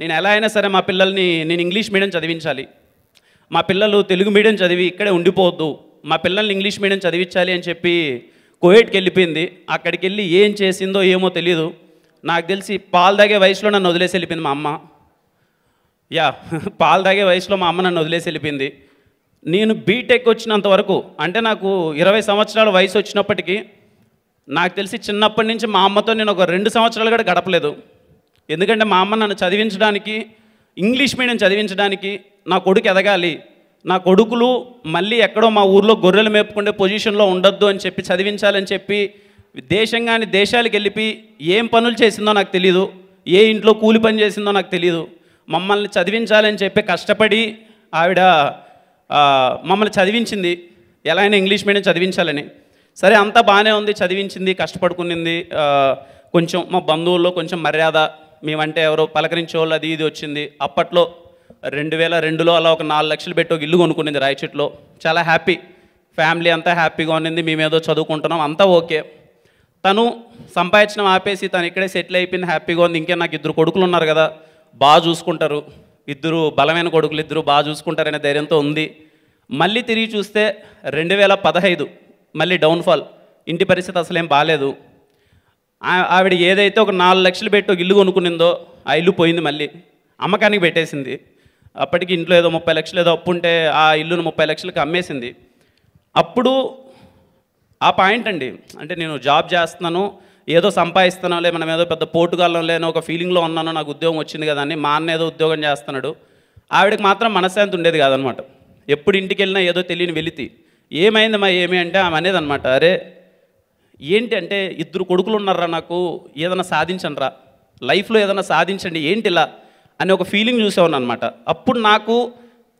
నేను ఎలా అయినా సరే మా పిల్లల్ని నేను ఇంగ్లీష్ మీడియం చదివించాలి మా పిల్లలు తెలుగు మీడియం చదివి ఇక్కడే ఉండిపోవద్దు మా పిల్లల్ని ఇంగ్లీష్ మీడియం చదివించాలి అని చెప్పి కోవిడ్కి వెళ్ళిపోయింది అక్కడికి వెళ్ళి ఏం చేసిందో ఏమో తెలియదు నాకు తెలిసి పాలు తాగే వయసులో నన్ను వదిలేసి వెళ్ళిపోయింది మా అమ్మ యా పాలు తాగే వయసులో మా అమ్మ నన్ను వదిలేసి వెళ్ళిపోయింది నేను బీటెక్ వచ్చినంత వరకు అంటే నాకు ఇరవై సంవత్సరాల వయసు వచ్చినప్పటికీ నాకు తెలిసి చిన్నప్పటి నుంచి మా అమ్మతో నేను ఒక రెండు సంవత్సరాలు కూడా గడపలేదు ఎందుకంటే మా అమ్మ నన్ను చదివించడానికి ఇంగ్లీష్ మీడియం చదివించడానికి నా కొడుకు ఎదగాలి నా కొడుకులు మళ్ళీ ఎక్కడో మా ఊర్లో గొర్రెలు మేపుకుండే పొజిషన్లో ఉండొద్దు అని చెప్పి చదివించాలని చెప్పి దేశం కానీ దేశాలకు వెళ్ళిపి ఏం పనులు చేసిందో నాకు తెలియదు ఏ ఇంట్లో కూలి పని చేసిందో నాకు తెలియదు మమ్మల్ని చదివించాలని చెప్పి కష్టపడి ఆవిడ మమ్మల్ని చదివించింది ఎలా అయినా ఇంగ్లీష్ మీడియం చదివించాలని సరే అంతా బాగానే ఉంది చదివించింది కష్టపడుకునింది కొంచెం మా బంధువుల్లో కొంచెం మర్యాద మేమంటే ఎవరో పలకరించే వాళ్ళు అది ఇది వచ్చింది అప్పట్లో రెండు వేల రెండులో అలా ఒక నాలుగు లక్షలు పెట్టి ఒక ఇల్లు కొనుక్కునింది రాయచెట్లో చాలా హ్యాపీ ఫ్యామిలీ అంతా హ్యాపీగా ఉన్నింది మేమేదో చదువుకుంటున్నాం అంతా ఓకే తను సంపాదించడం ఆపేసి తను ఇక్కడే సెటిల్ అయిపోయింది హ్యాపీగా ఉంది ఇంకే నాకు ఇద్దరు కొడుకులు ఉన్నారు కదా బాగా చూసుకుంటారు ఇద్దరు బలమైన కొడుకులు ఇద్దరు బాగా చూసుకుంటారనే ధైర్యంతో ఉంది మళ్ళీ తిరిగి చూస్తే రెండు వేల పదహైదు మళ్ళీ డౌన్ఫాల్ ఇంటి పరిస్థితి అసలేం బాగాలేదు ఆవిడ ఏదైతే ఒక నాలుగు లక్షలు పెట్టి ఒక ఇల్లు కొనుక్కునిందో ఆ ఇల్లు పోయింది మళ్ళీ అమ్మకానికి పెట్టేసింది అప్పటికి ఇంట్లో ఏదో ముప్పై లక్షలు ఏదో అప్పు ఉంటే ఆ ఇల్లును ముప్పై లక్షలకు అమ్మేసింది అప్పుడు ఆ పాయింట్ అండి అంటే నేను జాబ్ చేస్తున్నాను ఏదో లే మనం ఏదో పెద్ద పోటుగాళ్ళం లేని ఒక ఫీలింగ్లో ఉన్నాను నాకు ఉద్యోగం వచ్చింది కదా అని మా అన్న ఏదో ఉద్యోగం చేస్తున్నాడు ఆవిడకి మాత్రం మనశ్శాంతి ఉండేది కాదనమాట ఎప్పుడు ఇంటికి వెళ్ళినా ఏదో తెలియని ఏమైంది మా ఏమి అంటే ఆమె అనేది అనమాట అరే ఏంటంటే ఇద్దరు కొడుకులు ఉన్నారా నాకు ఏదైనా సాధించండిరా లైఫ్లో ఏదైనా సాధించండి ఏంటి ఇలా అని ఒక ఫీలింగ్ చూసేవాను అనమాట అప్పుడు నాకు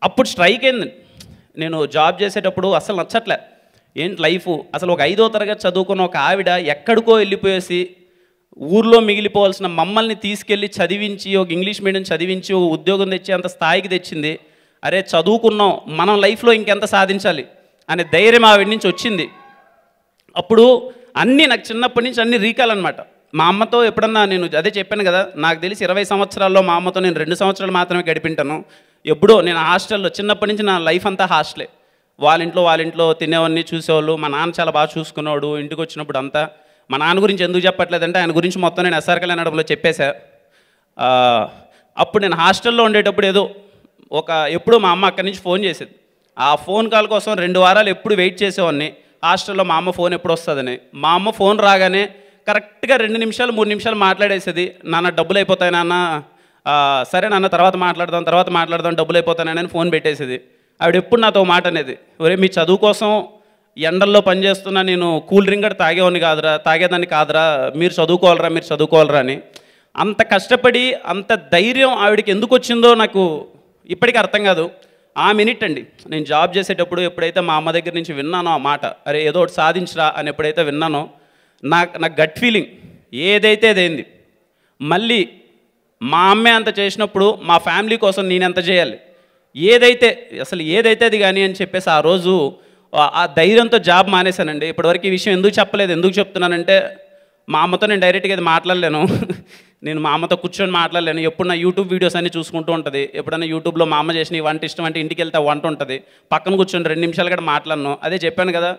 అప్పుడు స్ట్రైక్ అయింది నేను జాబ్ చేసేటప్పుడు అసలు నచ్చట్లే ఏంటి లైఫ్ అసలు ఒక ఐదో తరగతి చదువుకున్న ఒక ఆవిడ ఎక్కడికో వెళ్ళిపోయేసి ఊర్లో మిగిలిపోవాల్సిన మమ్మల్ని తీసుకెళ్ళి చదివించి ఒక ఇంగ్లీష్ మీడియం చదివించి ఉద్యోగం తెచ్చి అంత స్థాయికి తెచ్చింది అరే చదువుకున్నాం మనం లైఫ్లో ఇంకెంత సాధించాలి అనే ధైర్యం ఆవిడ నుంచి వచ్చింది అప్పుడు అన్నీ నాకు చిన్నప్పటి నుంచి అన్ని రీకాల్ అనమాట మా అమ్మతో ఎప్పుడన్నా నేను అదే చెప్పాను కదా నాకు తెలిసి ఇరవై సంవత్సరాల్లో మా అమ్మతో నేను రెండు సంవత్సరాలు మాత్రమే గడిపింటాను ఎప్పుడో నేను హాస్టల్లో చిన్నప్పటి నుంచి నా లైఫ్ అంతా హాస్టలే వాళ్ళ ఇంట్లో వాళ్ళ ఇంట్లో తినేవాడిని చూసేవాళ్ళు మా నాన్న చాలా బాగా చూసుకున్నాడు ఇంటికి వచ్చినప్పుడు అంతా మా నాన్న గురించి ఎందుకు చెప్పట్లేదంటే ఆయన గురించి మొత్తం నేను ఎస్ఆర్ కళ్యాణ్ అడపలో చెప్పేశా అప్పుడు నేను హాస్టల్లో ఉండేటప్పుడు ఏదో ఒక ఎప్పుడో మా అమ్మ అక్కడి నుంచి ఫోన్ చేసేది ఆ ఫోన్ కాల్ కోసం రెండు వారాలు ఎప్పుడు వెయిట్ చేసేవాడిని హాస్టల్లో మా అమ్మ ఫోన్ ఎప్పుడు వస్తుందని మా అమ్మ ఫోన్ రాగానే కరెక్ట్గా రెండు నిమిషాలు మూడు నిమిషాలు మాట్లాడేసేది నాన్న డబ్బులు అయిపోతాయి నాన్న సరే నాన్న తర్వాత మాట్లాడదాం తర్వాత మాట్లాడదాం డబ్బులు అయిపోతానని ఫోన్ పెట్టేసేది ఆవిడ ఎప్పుడు నాతో మాట అనేది ఒరే మీ చదువు కోసం ఎండల్లో పనిచేస్తున్న నేను కూల్ డ్రింక్ కూడా తాగేవాడిని కాదురా తాగేదాన్ని కాదురా మీరు చదువుకోవాలరా మీరు చదువుకోవాలరా అని అంత కష్టపడి అంత ధైర్యం ఆవిడకి ఎందుకు వచ్చిందో నాకు ఇప్పటికీ అర్థం కాదు ఆ మినిట్ అండి నేను జాబ్ చేసేటప్పుడు ఎప్పుడైతే మా అమ్మ దగ్గర నుంచి విన్నానో ఆ మాట అరే ఏదో ఒకటి సాధించరా అని ఎప్పుడైతే విన్నానో నాకు నా గట్ ఫీలింగ్ ఏదైతే అదేంది మళ్ళీ మా అమ్మే అంత చేసినప్పుడు మా ఫ్యామిలీ కోసం నేను ఎంత చేయాలి ఏదైతే అసలు ఏదైతే అది కానీ అని చెప్పేసి ఆ రోజు ఆ ధైర్యంతో జాబ్ మానేశానండి ఇప్పటివరకు ఈ విషయం ఎందుకు చెప్పలేదు ఎందుకు చెప్తున్నానంటే మా అమ్మతో నేను డైరెక్ట్గా ఇది మాట్లాడలేను నేను మా అమ్మతో కూర్చొని మాట్లాడలేను ఎప్పుడు నా యూట్యూబ్ వీడియోస్ అన్ని చూసుకుంటూ ఉంటుంది ఎప్పుడైనా యూట్యూబ్లో మా అమ్మ చేసిన వంట ఇష్టం అంటే ఇంటికి వెళ్తే వంట ఉంటుంది పక్కన కూర్చొని రెండు నిమిషాలు కూడా మాట్లాడను అదే చెప్పాను కదా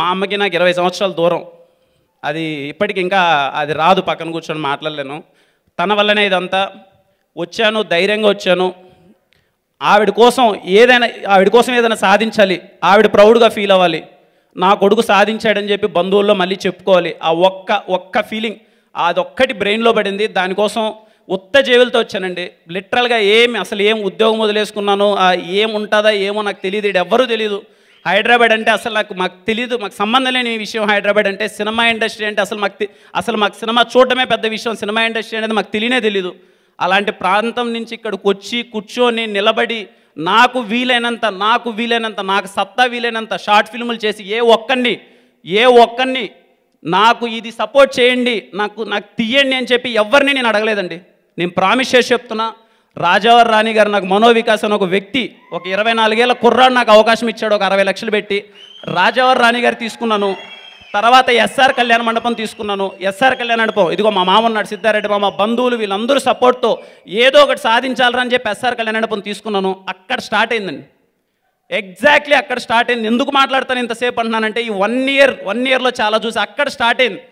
మా అమ్మకి నాకు ఇరవై సంవత్సరాల దూరం అది ఇప్పటికి ఇంకా అది రాదు పక్కన కూర్చొని మాట్లాడలేను తన వల్లనే ఇదంతా వచ్చాను ధైర్యంగా వచ్చాను ఆవిడ కోసం ఏదైనా ఆవిడ కోసం ఏదైనా సాధించాలి ఆవిడ ప్రౌడ్గా ఫీల్ అవ్వాలి నా కొడుకు సాధించాడని చెప్పి బంధువుల్లో మళ్ళీ చెప్పుకోవాలి ఆ ఒక్క ఒక్క ఫీలింగ్ అదొక్కటి బ్రెయిన్లో పడింది దానికోసం ఉత్త జేబులతో వచ్చానండి లిటరల్గా ఏమి అసలు ఏం ఉద్యోగం వదిలేసుకున్నాను ఏం ఉంటుందా ఏమో నాకు తెలియదు ఎవ్వరూ తెలియదు హైదరాబాద్ అంటే అసలు నాకు మాకు తెలియదు మాకు సంబంధం లేని విషయం హైదరాబాద్ అంటే సినిమా ఇండస్ట్రీ అంటే అసలు మాకు అసలు మాకు సినిమా చూడటమే పెద్ద విషయం సినిమా ఇండస్ట్రీ అనేది మాకు తెలియనే తెలియదు అలాంటి ప్రాంతం నుంచి ఇక్కడికి వచ్చి కూర్చొని నిలబడి నాకు వీలైనంత నాకు వీలైనంత నాకు సత్తా వీలైనంత షార్ట్ ఫిల్ములు చేసి ఏ ఒక్కరిని ఏ ఒక్కరిని నాకు ఇది సపోర్ట్ చేయండి నాకు నాకు తీయండి అని చెప్పి ఎవరిని నేను అడగలేదండి నేను ప్రామిస్ చేసి చెప్తున్నా రాజావారి రాణి గారు నాకు మనోవికాసం అని ఒక వ్యక్తి ఒక ఇరవై నాలుగేళ్ల కుర్రాడు నాకు అవకాశం ఇచ్చాడు ఒక అరవై లక్షలు పెట్టి రాజావారి రాణి గారు తీసుకున్నాను తర్వాత ఎస్ఆర్ కళ్యాణ మండపం తీసుకున్నాను ఎస్ఆర్ కళ్యాణ మండపం ఇదిగో మా మామ ఉన్నాడు సిద్ధారెడ్డి మామ బంధువులు వీళ్ళందరూ సపోర్ట్తో ఏదో ఒకటి సాధించాలని చెప్పి ఎస్ఆర్ కళ్యాణ మండపం తీసుకున్నాను అక్కడ స్టార్ట్ అయిందండి ఎగ్జాక్ట్లీ అక్కడ స్టార్ట్ అయింది ఎందుకు మాట్లాడతాను ఇంతసేపు అంటున్నానంటే ఈ వన్ ఇయర్ వన్ ఇయర్లో చాలా చూసి అక్కడ స్టార్ట్ అయింది